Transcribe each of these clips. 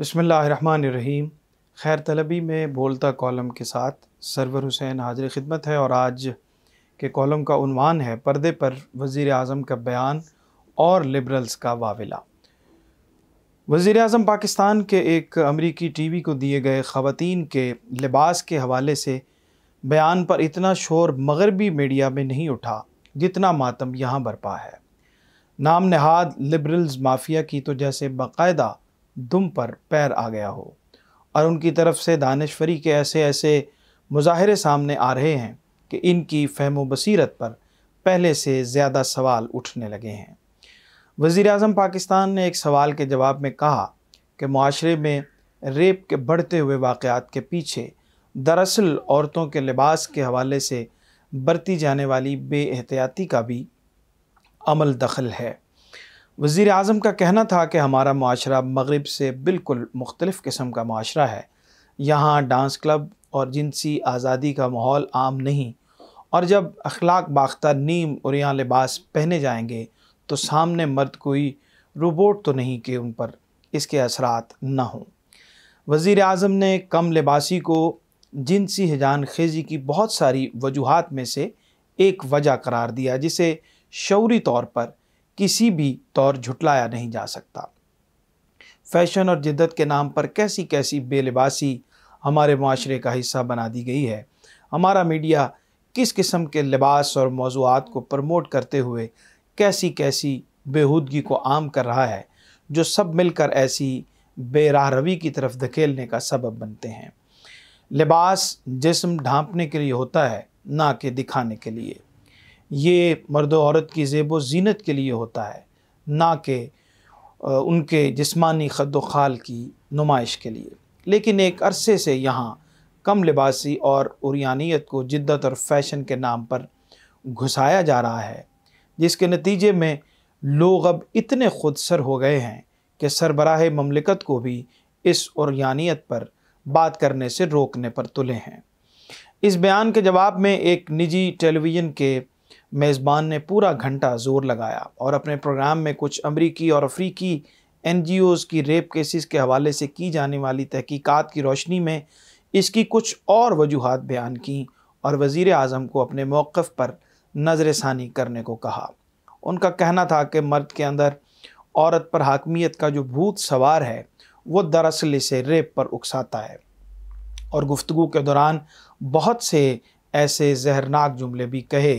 बसमीम खैर तलबी में बोलता कॉलम के साथ सरवर हुसैन हाजिर खिदमत है और आज के कॉलम का उनवान है पर्दे पर वज़ी अजम का बयान और लिबरल्स का वाविला वज़ी अजम पाकिस्तान के एक अमरीकी टी वी को दिए गए ख़वान के लिबास के हवाले से बयान पर इतना शोर मगरबी मीडिया में नहीं उठा जितना मातम यहाँ बरपा है नाम नहाद लिबरल्स माफिया की तो जैसे बाकायदा दुम पर पैर आ गया हो और उनकी तरफ से दानश्वरी के ऐसे ऐसे मुजाहरे सामने आ रहे हैं कि इनकी फहम बसीरत पर पहले से ज़्यादा सवाल उठने लगे हैं वज़ी अजम पाकिस्तान ने एक सवाल के जवाब में कहा कि माशरे में रेप के बढ़ते हुए वाक़ात के पीछे दरअसल औरतों के लिबास के हवाले से बरती जाने वाली बेहतियाती का भी अमल दखल है वज़ी अजम का कहना था कि हमारा माशरा मगरब से बिल्कुल मुख्तलफ़ किस्म का माशरा है यहाँ डांस क्लब और जिनसी आज़ादी का माहौल आम नहीं और जब अखलाक बाख्ता नीम और यहाँ लिबास पहने जाएंगे तो सामने मर्द कोई रोबोट तो नहीं कि उन पर इसके असरात ना हों वज़ी अजम ने कम लिबासी को जिनसी हिजान खेजी की बहुत सारी वजूहत में से एक वजह करार दिया जिसे शौरी तौर पर किसी भी तौर झुटलाया नहीं जा सकता फैशन और जिद्दत के नाम पर कैसी कैसी बेलिबासी हमारे माशरे का हिस्सा बना दी गई है हमारा मीडिया किस किस्म के लिबास और मौजूद को प्रमोट करते हुए कैसी कैसी बेहूदगी को आम कर रहा है जो सब मिलकर ऐसी बेरा रवी की तरफ धकेलने का सबब बनते हैं लिबास जिस्म ढांपने के लिए होता है ना कि दिखाने के लिए ये मर्द औरत की जेब जीनत के लिए होता है ना कि उनके जिस्मानी खद खाल की नुमाइश के लिए लेकिन एक अरसे से यहाँ कम लिबासी और उरियानीत को जिद्दत और फैशन के नाम पर घुसाया जा रहा है जिसके नतीजे में लोग अब इतने खुदसर हो गए हैं कि सरबराह ममलिकत को भी इस उरियानीत पर बात करने से रोकने पर तुले हैं इस बयान के जवाब में एक निजी टेलीविज़न के मेज़बान ने पूरा घंटा जोर लगाया और अपने प्रोग्राम में कुछ अमरीकी और अफ्रीकी एन की रेप केसेस के हवाले से की जाने वाली तहकीकात की रोशनी में इसकी कुछ और वजूहत बयान की और वज़ी अजम को अपने मौक़ पर नज़रसानी करने को कहा उनका कहना था कि मर्द के अंदर औरत पर हाकमियत का जो भूत सवार है वो दरअसल इसे रेप पर उकसाता है और गुफ्तु के दौरान बहुत से ऐसे जहरनाक जुमले भी कहे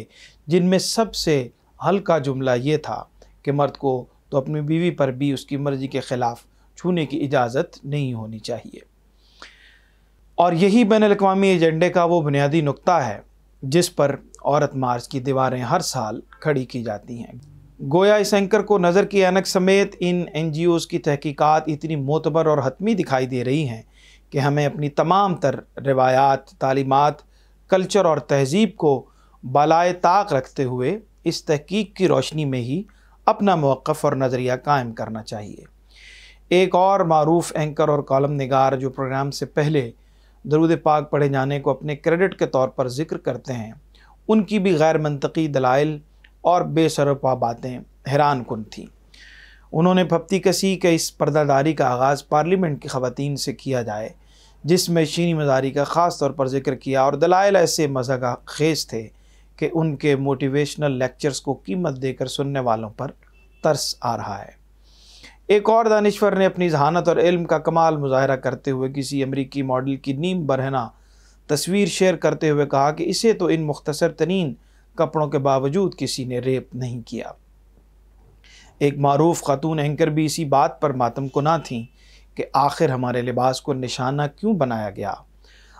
जिनमें सबसे हल्का जुमला ये था कि मर्द को तो अपनी बीवी पर भी उसकी मर्ज़ी के ख़िलाफ़ छूने की इजाज़त नहीं होनी चाहिए और यही बैन अवी एजेंडे का वो बुनियादी नुकता है जिस पर औरत मार्च की दीवारें हर साल खड़ी की जाती हैं गोया इस एंकर को नज़र की एनक समेत इन एन जी ओज़ की तहकीकात इतनी मोतबर और हतमी दिखाई दे रही हैं कि हमें अपनी तमाम तर रवायात तालीमत कल्चर और तहजीब को बलाए ताक रखते हुए इस तहकीक की रोशनी में ही अपना मौक़ और नज़रिया कायम करना चाहिए एक और मरूफ एंकर और कॉलम नगार जो प्रोग्राम से पहले दरुद पाक पढ़े जाने को अपने क्रेडिट के तौर पर जिक्र करते हैं उनकी भी गैर मनतकी दलाइल और बेसरपा बातें हैरान कन थी उन्होंने भपती कसी के इस पर्दादारी का आगाज़ पार्लियामेंट की खवतान से किया जाए जिसमें शीनी मजारी का ख़ास तौर पर जिक्र किया और दलाइल ऐसे मजह का खेज थे कि उनके मोटिवेशनल लेक्चर्स को कीमत देकर सुनने वालों पर तरस आ रहा है एक और दानश्वर ने अपनी जहानत और इल्म का कमाल मुजाहरा करते हुए किसी अमरीकी मॉडल की नीम बरहना तस्वीर शेयर करते हुए कहा कि इसे तो इन मुख्तसर तरीन कपड़ों के बावजूद किसी ने रेप नहीं किया एक मरूफ खातून एंकर भी इसी बात पर मातम को ना थी कि आखिर हमारे लिबास को निशाना क्यों बनाया गया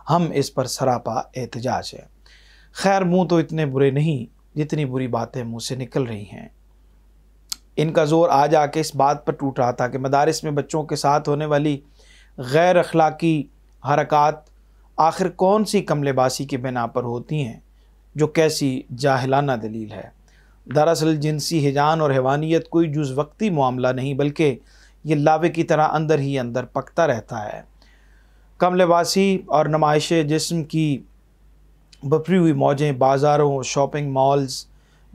हम इस पर सरापा एहतजाज हैं खैर मुंह तो इतने बुरे नहीं जितनी बुरी बातें मुंह से निकल रही हैं इनका ज़ोर आज जाके इस बात पर टूट रहा था कि मदारस में बच्चों के साथ होने वाली गैर अखलाक़ी हरकत आखिर कौन सी कम लिबासी की बिना पर होती हैं जो कैसी जाहलाना दलील है दरअसल जिनसी हिजान और हैवानियत कोई जुज़ वक्ती मामला नहीं बल्कि ये लावे की तरह अंदर ही अंदर पकता रहता है कम लिबासी और नमाइश जिसम की बपरी हुई मौजें बाज़ारों शॉपिंग मॉल्स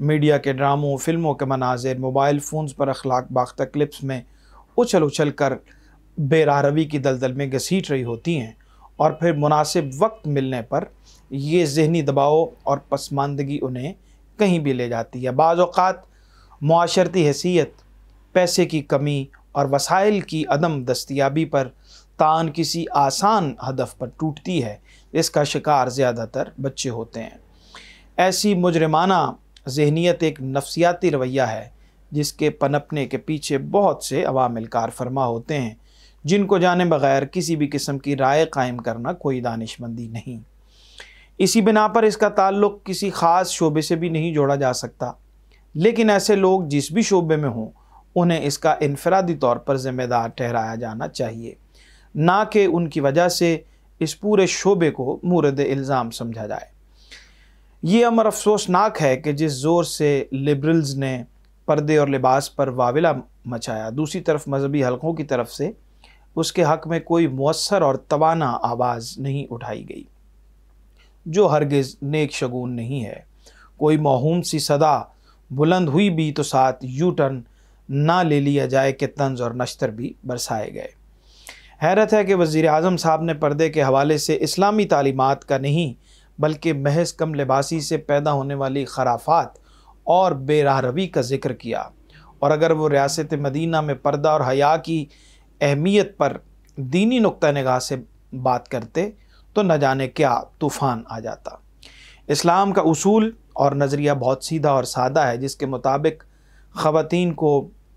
मीडिया के ड्रामों फिल्मों के मनाजिर मोबाइल फ़ोन्स पर अखलाक बाख्ता क्लिप्स में उछल उछल कर बेरारवी की दलदल में घसीट रही होती हैं और फिर मुनासिब वक्त मिलने पर ये जहनी दबाव और पसमानदगी उन्हें कहीं भी ले जाती है बाज़ात माशरती हैसियत पैसे की कमी और वसाइल की अदम दस्तियाबी पर तान किसी आसान हदफ पर टूटती है इसका शिकार ज़्यादातर बच्चे होते हैं ऐसी मुजरमाना जहनीत एक नफसियाती रवैया है जिसके पनपने के पीछे बहुत से अवामिल कार फरमा होते हैं जिनको जाने बगैर किसी भी किस्म की राय कायम करना कोई दानिशमंदी नहीं इसी बिना पर इसका ताल्लुक़ किसी ख़ास शोबे से भी नहीं जोड़ा जा सकता लेकिन ऐसे लोग जिस भी शोबे में हों उन्हें इसका इनफरादी तौर पर ज़िम्मेदार ठहराया जाना चाहिए ना कि उनकी वजह से इस पूरे शोबे को मूरद इल्ज़ाम समझा जाए ये अमर अफसोसनाक है कि जिस ज़ोर से लिबरल्स ने पर्दे और लिबास पर वाविला मचाया दूसरी तरफ मजहबी हलकों की तरफ से उसके हक़ में कोई मौसर और तवाना आवाज़ नहीं उठाई गई जो हरगिज़ नेक शगुन नहीं है कोई महूम सी सदा बुलंद हुई भी तो साथ यू टर्न ना ले लिया जाए कि तंज और नश्तर भी बरसाए गए हैरत है कि वज़ी अजम साहब ने पर्दे के हवाले से इस्लामी तालीमत का नहीं बल्कि महज कम लिबासी से पैदा होने वाली खराफात और बेराहरवी रवी का जिक्र किया और अगर वो रियासत मदीना में पर्दा और हया की अहमियत पर दीनी नुक़ नगाह से बात करते तो न जाने क्या तूफ़ान आ जाता इस्लाम का असूल और नज़रिया बहुत सीधा और सादा है जिसके मुताबिक ख़वान को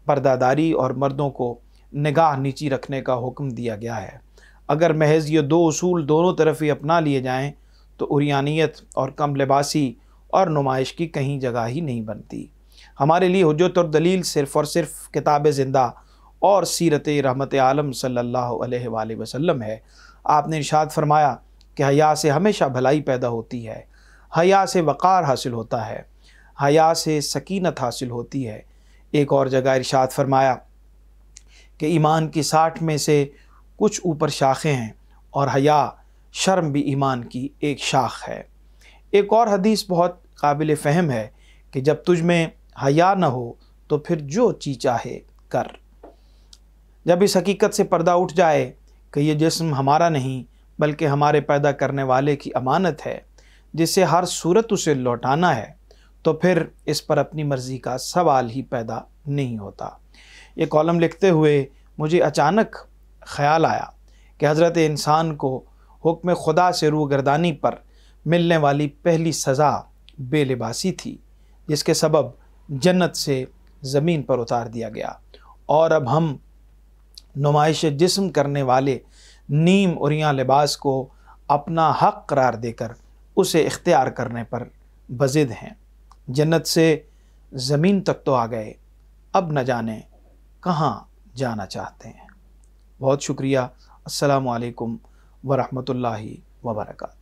पर्दादारी और मर्दों को निगाह नीची रखने का हुक्म दिया गया है अगर महज ये दो असूल दोनों तरफ ही अपना लिए जाएँ तो उरियानियत और कम लिबासी और नुमाइश की कहीं जगह ही नहीं बनती हमारे लिए हजत और दलील सिर्फ़ और सिर्फ किताब ज़िंदा और सीरत रहमत आलम सल्ला वसम है आपने इशाद फरमाया कि हया से हमेशा भलाई पैदा होती है हया से वक़ार हासिल होता है हया से सकीनत हासिल होती है एक और जगह इरशाद फरमाया कि ईमान की साठ में से कुछ ऊपर शाखें हैं और हया शर्म भी ईमान की एक शाख है एक और हदीस बहुत काबिल फ़हम है कि जब तुझ में हया न हो तो फिर जो ची चाहे कर जब इस हकीकत से पर्दा उठ जाए कि यह जिस्म हमारा नहीं बल्कि हमारे पैदा करने वाले की अमानत है जिसे हर सूरत उसे लौटाना है तो फिर इस पर अपनी मर्ज़ी का सवाल ही पैदा नहीं होता ये कॉलम लिखते हुए मुझे अचानक ख्याल आया कि हज़रत इंसान को हुक्म खुदा से गर्दानी पर मिलने वाली पहली सज़ा बेलिबासी थी जिसके सबब जन्नत से ज़मीन पर उतार दिया गया और अब हम नुमाइश जिस्म करने वाले नीम उरिया लिबास को अपना हक करार देकर उसे इख्तियार करने पर बजिद हैं जन्नत से ज़मीन तक तो आ गए अब न जाने कहाँ जाना चाहते हैं बहुत शुक्रिया असलकम ला वबरकू